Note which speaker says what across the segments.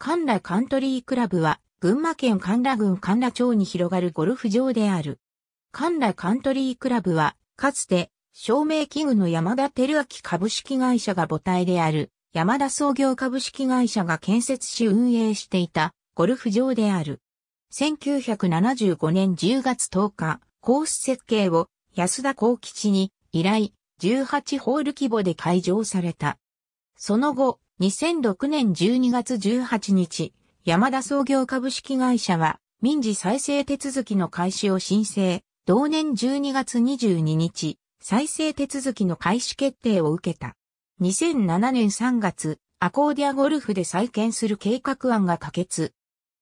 Speaker 1: 神羅カントリークラブは、群馬県神羅郡神羅町に広がるゴルフ場である。神羅カントリークラブは、かつて、照明器具の山田照明株式会社が母体である、山田創業株式会社が建設し運営していた、ゴルフ場である。1975年10月10日、コース設計を安田幸吉に依頼、18ホール規模で開場された。その後、2006年12月18日、山田創業株式会社は民事再生手続きの開始を申請。同年12月22日、再生手続きの開始決定を受けた。2007年3月、アコーディアゴルフで再建する計画案が可決。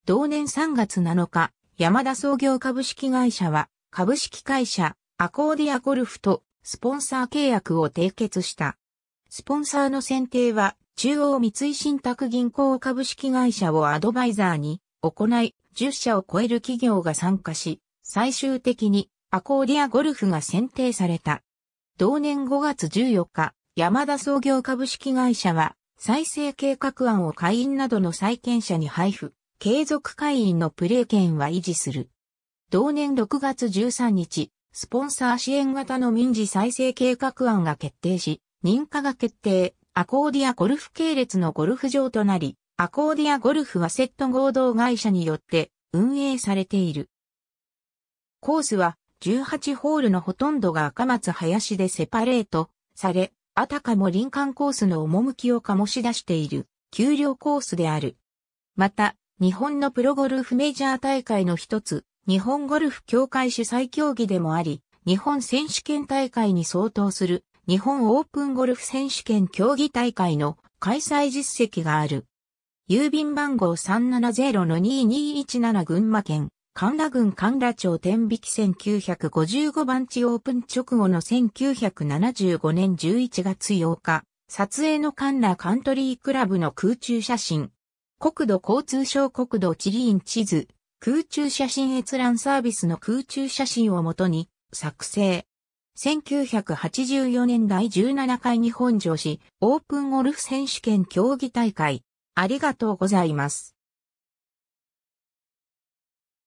Speaker 1: 同年3月7日、山田創業株式会社は株式会社アコーディアゴルフとスポンサー契約を締結した。スポンサーの選定は中央三井信託銀行株式会社をアドバイザーに行い、10社を超える企業が参加し、最終的にアコーディアゴルフが選定された。同年5月14日、山田創業株式会社は、再生計画案を会員などの債権者に配布、継続会員のプレー権は維持する。同年6月13日、スポンサー支援型の民事再生計画案が決定し、認可が決定、アコーディアゴルフ系列のゴルフ場となり、アコーディアゴルフはセット合同会社によって運営されている。コースは18ホールのほとんどが赤松林でセパレートされ、あたかも林間コースの趣を醸し出している丘陵コースである。また、日本のプロゴルフメジャー大会の一つ、日本ゴルフ協会主催競技でもあり、日本選手権大会に相当する日本オープンゴルフ選手権競技大会の開催実績がある。郵便番号370-2217群馬県、神田郡神田町天引き1955番地オープン直後の1975年11月8日、撮影の神田カントリークラブの空中写真。国土交通省国土地理院地図、空中写真閲覧サービスの空中写真をもとに作成。1984年第17回日本女子オープンゴルフ選手権競技大会。ありがとうございます。